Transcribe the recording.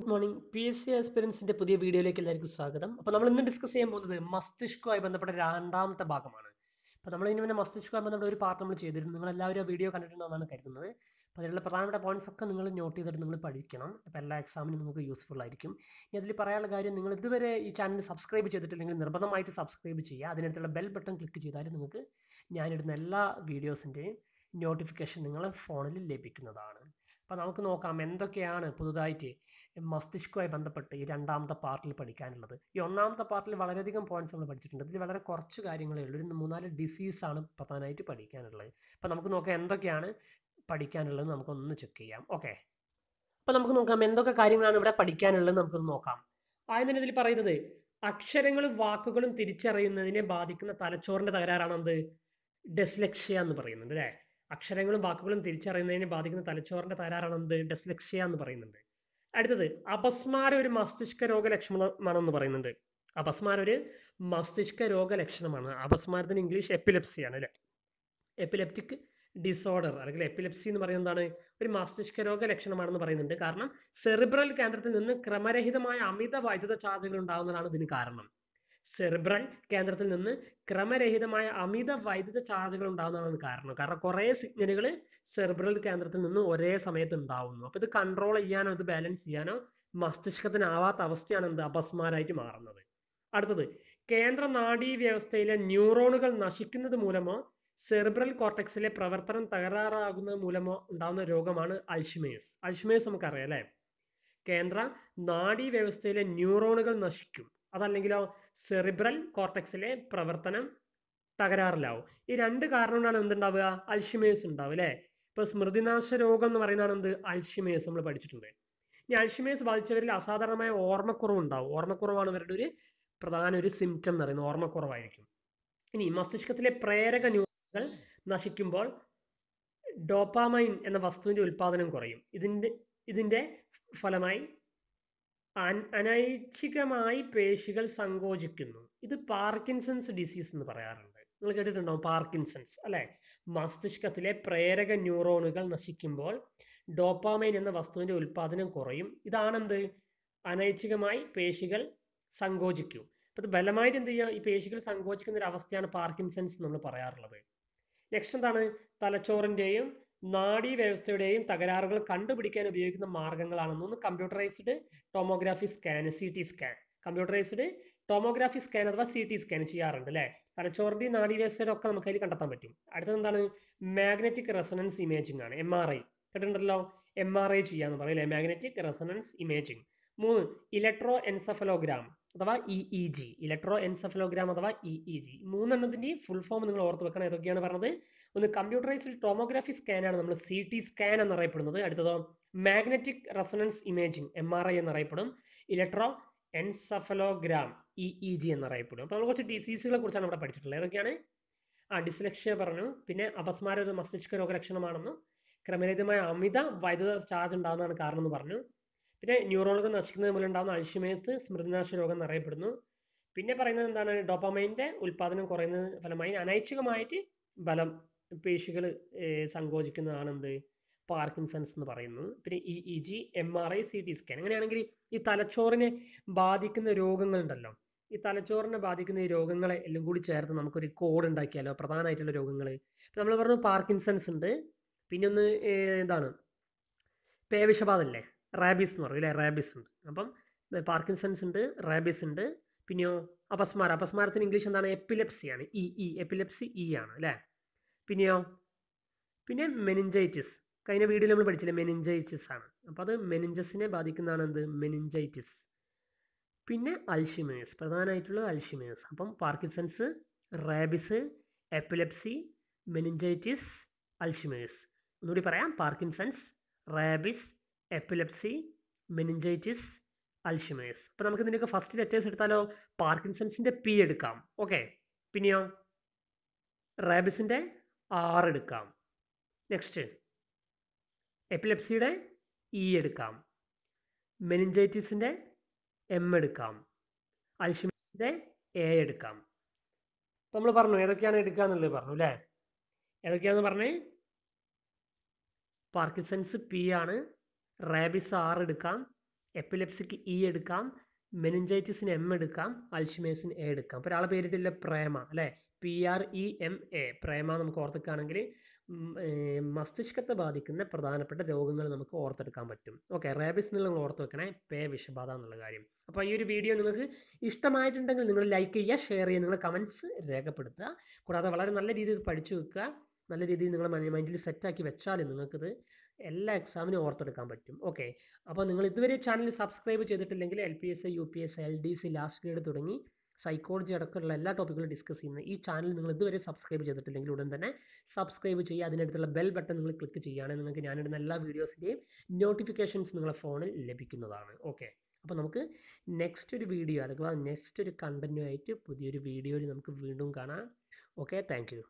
good morning P S C എക്സ്പീരിയൻസിന്റെ പുതിയ വീഡിയോയിലേക്ക് എല്ലാവർക്കും സ്വാഗതം അപ്പോൾ നമ്മൾ ഇന്ന് ഡിസ്കസ് ചെയ്യാൻ പോകുന്നത് മസ്തിഷ്കവുമായി ബന്ധപ്പെട്ട രണ്ടാമത്തെ ഭാഗമാണ് അപ്പോൾ നമ്മൾ ഇനി മുന്നേ മസ്തിഷ്കവുമായി ബന്ധപ്പെട്ട ഒരു പാർട്ട് നമ്മൾ ചെയ്തിരുന്നു നിങ്ങൾ എല്ലാവരും ആ വീഡിയോ എന്നാണ് കരുതുന്നത് അപ്പോൾ അതിലുള്ള പ്രധാനപ്പെട്ട പോയിന്റ്സ് ഒക്കെ നിങ്ങൾ നോട്ട് ചെയ്തിട്ട് നിങ്ങൾ പഠിക്കണം അപ്പോൾ എല്ലാ എക്സാമിനും നിങ്ങൾക്ക് യൂസ്ഫുൾ ആയിരിക്കും ഇനി അതിൽ പറയാനുള്ള കാര്യം നിങ്ങൾ ഇതുവരെ ഈ ചാനൽ സബ്സ്ക്രൈബ് ചെയ്തിട്ടില്ലെങ്കിൽ നിർബന്ധമായിട്ട് സബ്സ്ക്രൈബ് ചെയ്യുക അതിനടുത്തുള്ള ബെൽ ബട്ടൺ ക്ലിക്ക് ചെയ്താൽ നിങ്ങൾക്ക് ഞാനിടുന്ന എല്ലാ വീഡിയോസിൻ്റെയും നോട്ടിഫിക്കേഷൻ നിങ്ങളെ ഫോണിൽ ലഭിക്കുന്നതാണ് അപ്പോൾ നമുക്ക് നോക്കാം എന്തൊക്കെയാണ് പുതുതായിട്ട് മസ്തിഷ്കവുമായി ബന്ധപ്പെട്ട് ഈ രണ്ടാമത്തെ പാർട്ടിൽ പഠിക്കാനുള്ളത് ഈ ഒന്നാമത്തെ പാർട്ടിൽ വളരെയധികം പോയിന്റ്സ് നമ്മൾ പഠിച്ചിട്ടുണ്ട് ഇതിൽ വളരെ കുറച്ച് കാര്യങ്ങളേ ഉള്ളൂ ഒരു മൂന്നാല് ഡിസീസാണ് പ്രധാനമായിട്ട് പഠിക്കാനുള്ളത് അപ്പോൾ നമുക്ക് നോക്കാം എന്തൊക്കെയാണ് പഠിക്കാനുള്ളത് നമുക്കൊന്ന് ചെക്ക് ചെയ്യാം ഓക്കെ അപ്പോൾ നമുക്ക് നോക്കാം എന്തൊക്കെ കാര്യങ്ങളാണ് ഇവിടെ പഠിക്കാനുള്ളത് നമുക്കൊന്ന് നോക്കാം ആദ്യം തന്നെ ഇതിൽ പറയുന്നത് അക്ഷരങ്ങളും വാക്കുകളും തിരിച്ചറിയുന്നതിനെ ബാധിക്കുന്ന തലച്ചോറിന്റെ തകരാറാണ് എന്ത് ഡെസ്ലക്ഷ്യ എന്ന് പറയുന്നുണ്ട് അല്ലേ അക്ഷരങ്ങളും വാക്കുകളും തിരിച്ചറിയുന്നതിനെ ബാധിക്കുന്ന തലച്ചോറിന്റെ തകരാറാണ് എന്ത് എന്ന് പറയുന്നുണ്ട് അടുത്തത് അപസ്മാര ഒരു മസ്തിഷ്ക രോഗ ലക്ഷണമാണെന്ന് പറയുന്നുണ്ട് അപസ്മാര ഒരു മസ്തിഷ്ക രോഗ ലക്ഷണമാണ് അപസ്മാരത്തിന് ഇംഗ്ലീഷ് എപ്പിലെപ്സിയാണ് അല്ലെ എപ്പിലെപ്റ്റിക് ഡിസോർഡർ അല്ലെങ്കിൽ എപ്പിലെപ്സി എന്ന് പറയുന്നത് എന്താണ് ഒരു മസ്തിഷ്ക രോഗ ലക്ഷണമാണെന്ന് പറയുന്നുണ്ട് കാരണം സെറിബ്രൽ കേന്ദ്രത്തിൽ നിന്ന് ക്രമരഹിതമായ അമിത വൈദ്യുത ചാർജുകൾ ഉണ്ടാകുന്നതാണ് ഇതിന് കാരണം സെർബ്രൽ കേന്ദ്രത്തിൽ നിന്ന് ക്രമരഹിതമായ അമിത വൈദ്യുത ചാർജുകൾ ഉണ്ടാകുന്നതാണ് കാരണം കാരണം കുറേ സിഗ്നലുകൾ സെർബ്രൽ കേന്ദ്രത്തിൽ നിന്ന് ഒരേ സമയത്ത് ഉണ്ടാവുന്നു അപ്പോൾ ഇത് കൺട്രോൾ ചെയ്യാനോ ഇത് ബാലൻസ് ചെയ്യാനോ മസ്തിഷ്കത്തിനാവാത്ത അവസ്ഥയാണ് എന്ത് അപസ്മാരായിട്ട് മാറുന്നത് അടുത്തത് കേന്ദ്ര നാഡീ വ്യവസ്ഥയിലെ ന്യൂറോണുകൾ നശിക്കുന്നത് മൂലമോ സെർബ്രൽ കോർട്ടക്സിലെ പ്രവർത്തനം തകരാറാകുന്നത് മൂലമോ ഉണ്ടാകുന്ന രോഗമാണ് അൽഷിമേഴ്സ് അൽഷിമേഴ്സ് നമുക്കറിയാം അല്ലേ കേന്ദ്ര നാഡീ വ്യവസ്ഥയിലെ ന്യൂറോണുകൾ നശിക്കും അതല്ലെങ്കിലോ സെറിബ്രൽ കോർട്ടക്സിലെ പ്രവർത്തനം തകരാറിലാവും ഈ രണ്ട് കാരണം കൊണ്ടാണ് എന്തുണ്ടാവുക അൽഷിമേഴ്സ് ഉണ്ടാവും അല്ലേ ഇപ്പൊ സ്മൃതിനാശ രോഗം എന്ന് പറയുന്നതാണ് എന്ത് അൽഷിമേഴ്സ് നമ്മൾ പഠിച്ചിട്ടുണ്ട് ഇനി അൽഷിമേഴ്സ് ബാധിച്ചവരിൽ അസാധാരണമായ ഓർമ്മക്കുറവ് ഉണ്ടാവും ഓർമ്മക്കുറവാണ് ഇവരുടെ ഒരു പ്രധാന ഒരു സിംറ്റം എന്ന് പറയുന്നത് ഓർമ്മക്കുറവായിരിക്കും ഇനി മസ്തിഷ്കത്തിലെ പ്രേരക ന്യൂറോണുകൾ നശിക്കുമ്പോൾ ഡോപ്പാമൈൻ എന്ന വസ്തുവിന്റെ ഉൽപാദനം കുറയും ഇതിന്റെ ഇതിന്റെ ഫലമായി അനൈച്ഛികമായി പേശികൾ സങ്കോചിക്കുന്നു ഇത് പാർക്കിൻസൺസ് ഡിസീസ് എന്ന് പറയാറുണ്ട് നിങ്ങൾ കേട്ടിട്ടുണ്ടോ പാർക്കിൻസൺസ് അല്ലെ മസ്തിഷ്കത്തിലെ പ്രേരക ന്യൂറോണുകൾ നശിക്കുമ്പോൾ ഡോപ്പാമൈൻ എന്ന വസ്തുവിന്റെ ഉൽപാദനം കുറയും ഇതാണെന്ത് അനൈച്ഛികമായി പേശികൾ സങ്കോചിക്കും അപ്പൊ ബലമായിട്ട് എന്ത് ചെയ്യുക ഈ പേശികൾ സങ്കോചിക്കുന്ന ഒരു അവസ്ഥയാണ് പാർക്കിൻസൺസ് നമ്മൾ പറയാറുള്ളത് നെക്സ്റ്റ് എന്താണ് തലച്ചോറിന്റെയും വ്യവസ്ഥയുടെയും തകരാറുകൾ കണ്ടുപിടിക്കാൻ ഉപയോഗിക്കുന്ന മാർഗങ്ങളാണെന്ന് ഒന്ന് computerised tomography scan C T scan computerised tomography scan അഥവാ സി ടി സ്കാൻ ചെയ്യാറുണ്ട് അല്ലേ തലച്ചോറിൻ്റെ നാഡീവ്യവസ്ഥയുടെ ഒക്കെ നമുക്ക് അതിൽ കണ്ടെത്താൻ പറ്റും അടുത്തത് എന്താണ് മാഗ്നറ്റിക് റെസണൻസ് ഇമേജിംഗ് ആണ് എം ആർ ഐ കേട്ടിട്ടുണ്ടല്ലോ എം ആർ ഐ ചെയ്യാന്ന് പറയില്ലേ മാഗ്നറ്റിക് റെസണൻസ് ഇമേജിംഗ് മൂന്ന് ഇലക്ട്രോ എൻസഫലോഗ്രാം അഥവാ E E G electroencephalogram അഥവാ E e E e G മൂന്നെണ്ണത്തിൻ്റെയും ഫുൾ ഫോം നിങ്ങൾ ഓർത്ത് വെക്കണം ഏതൊക്കെയാണ് പറഞ്ഞത് ഒന്ന് കമ്പ്യൂട്ടറൈസ്ഡ് ടോമോഗ്രാഫി സ്കാനാണ് നമ്മൾ സി ടി സ്കാൻ എന്നറിയപ്പെടുന്നത് അടുത്തതോ magnetic resonance imaging M R I എന്നറിയപ്പെടും electroencephalogram E E G എന്നറിയപ്പെടും അപ്പോൾ നമ്മൾ കുറച്ച് ഡിസീസുകളെ കുറിച്ചാണ് ഇവിടെ പഠിച്ചിട്ടുള്ളത് ഏതൊക്കെയാണ് ആ ഡിസ്ലക്ഷ്യ പറഞ്ഞു പിന്നെ അപസ്മാര ഒരു മസ്തിഷ്ക രോഗലക്ഷണമാണെന്നും ക്രമരഹിതമായ അമിത വൈദ്യുത ചാർജ് ഉണ്ടാകുന്നതാണ് കാരണം എന്ന് പറഞ്ഞു പിന്നെ ന്യൂറോണുകൾ നശിക്കുന്നത് മൂലമുണ്ടാകുന്ന അൽഷിമേഴ്സ് സ്മൃതിനാശ രോഗം എന്നറിയപ്പെടുന്നു പിന്നെ പറയുന്നത് എന്താണ് ഡോപ്പമൈൻ്റെ ഉൽപാദനം കുറയുന്നതിന് ഫലമായി അനൈച്ഛികമായിട്ട് ബലം പേശികൾ സങ്കോചിക്കുന്നതാണ് എന്ത് പാർക്കിൻസൺസ് എന്ന് പറയുന്നത് പിന്നെ E E G M R I C T scan അങ്ങനെയാണെങ്കിൽ ഈ തലച്ചോറിനെ ബാധിക്കുന്ന രോഗങ്ങളുണ്ടല്ലോ ഈ തലച്ചോറിനെ ബാധിക്കുന്ന ഈ രോഗങ്ങളെ എല്ലാം കൂടി ചേർത്ത് നമുക്കൊരു കോഡ് ഉണ്ടാക്കിയാലോ പ്രധാനമായിട്ടുള്ള രോഗങ്ങൾ നമ്മൾ പറഞ്ഞു പാർക്കിൻസൺസ് ഉണ്ട് പിന്നെ ഒന്ന് എന്താണ് പേവിഷബാധ അല്ലേ റാബീസ് എന്ന് പറയും അല്ലേ റാബീസ് ഉണ്ട് അപ്പം പാർക്കിൻസൺസ് ഉണ്ട് റാബീസ് ഉണ്ട് പിന്നെയോ അപസ്മാരം അപസ്മാരത്തിന് ഇംഗ്ലീഷ് എന്താണ് ആണ് ഇ ഇ എപ്പിലെപ്സി ഇ ആണ് അല്ലേ പിന്നെയോ പിന്നെ മെനിഞ്ചൈറ്റിസ് കഴിഞ്ഞ വീഡിയോ നമ്മൾ പഠിച്ചില്ലേ മെനിഞ്ചൈറ്റിസ് ആണ് അപ്പോൾ അത് മെനിഞ്ചസിനെ ബാധിക്കുന്നതാണ് എന്ത് മെനിഞ്ചൈറ്റിസ് പിന്നെ അൽഷിമേഴ്സ് പ്രധാനമായിട്ടുള്ളത് അൽഷിമേഴ്സ് അപ്പം Parkinson's rabies epilepsy meningitis Alzheimer's ഒന്നുകൂടി പറയാം Parkinson's rabies epilepsy meningitis Alzheimer's അപ്പോൾ നമുക്ക് ഇതിൻ്റെയൊക്കെ ഫസ്റ്റ് ലെറ്റേഴ്സ് എടുത്താലോ പാർക്കിൻസൺസിൻ്റെ പി എടുക്കാം ഓക്കെ പിന്നെയോ റേബിസിൻ്റെ ആർ എടുക്കാം നെക്സ്റ്റ് എപ്പിലെപ്സിയുടെ ഇ എടുക്കാം മെനിഞ്ചൈറ്റിസിൻ്റെ എം എടുക്കാം അൽഷിമേഴ്സിൻ്റെ എ എടുക്കാം നമ്മൾ പറഞ്ഞു ഏതൊക്കെയാണ് എടുക്കുക എന്നുള്ളത് പറഞ്ഞു അല്ലേ ഏതൊക്കെയാണെന്ന് പറഞ്ഞേ പാർക്കിൻസൺസ് പി ആണ് റാബിസ് ആർ എടുക്കാം എപ്പിലെപ്സിക്ക് ഇ e എടുക്കാം മെനിഞ്ചൈറ്റിസിന് എം എടുക്കാം അൽഷിമേഴ്സിന് എ എടുക്കാം ഒരാളെ പേരിട്ടില്ല പ്രേമ അല്ലേ P R E M A Prema നമുക്ക് ഓർത്തെടുക്കുകയാണെങ്കിൽ മസ്തിഷ്കത്തെ ബാധിക്കുന്ന പ്രധാനപ്പെട്ട രോഗങ്ങൾ നമുക്ക് ഓർത്തെടുക്കാൻ പറ്റും ഓക്കെ റാബിസ് എന്നുള്ള നിങ്ങൾ ഓർത്ത് വെക്കണേ പേ വിഷബാധ എന്നുള്ള കാര്യം അപ്പോൾ ഈ ഒരു വീഡിയോ നിങ്ങൾക്ക് ഇഷ്ടമായിട്ടുണ്ടെങ്കിൽ നിങ്ങൾ ലൈക്ക് ചെയ്യുക ഷെയർ ചെയ്യുക നിങ്ങളുടെ കമൻസ് രേഖപ്പെടുത്തുക കൂടാതെ വളരെ നല്ല രീതിയിൽ പഠിച്ചു വെക്കുക നല്ല രീതിയിൽ നിങ്ങൾ മൈൻഡിൽ സെറ്റാക്കി വെച്ചാൽ നിങ്ങൾക്കിത് എല്ലാ എക്സാമിനും ഓർത്തെടുക്കാൻ പറ്റും ഓക്കെ അപ്പോൾ നിങ്ങൾ ഇതുവരെ ചാനൽ സബ്സ്ക്രൈബ് ചെയ്തിട്ടില്ലെങ്കിൽ L P S U P S L D C last grade തുടങ്ങി സൈക്കോളജി അടക്കമുള്ള എല്ലാ ടോപ്പിക്കുകളും ഡിസ്കസ് ചെയ്യുന്ന ഈ ചാനൽ നിങ്ങൾ ഇതുവരെ സബ്സ്ക്രൈബ് ചെയ്തിട്ടില്ലെങ്കിൽ ഉടൻ തന്നെ സബ്സ്ക്രൈബ് ചെയ്യുക അതിനടുത്തുള്ള ബെൽ ബട്ടൺ നിങ്ങൾ ക്ലിക്ക് ചെയ്യുകയാണെങ്കിൽ നിങ്ങൾക്ക് ഞാനിടുന്ന എല്ലാ വീഡിയോസിൻ്റെയും നോട്ടിഫിക്കേഷൻസ് നിങ്ങളുടെ ഫോണിൽ ലഭിക്കുന്നതാണ് ഓക്കെ അപ്പോൾ നമുക്ക് നെക്സ്റ്റ് ഒരു വീഡിയോ അഥവാ നെക്സ്റ്റ് ഒരു കണ്ടന്റ് ആയിട്ട് പുതിയൊരു വീഡിയോയിൽ നമുക്ക് വീണ്ടും കാണാം ഓക്കെ താങ്ക്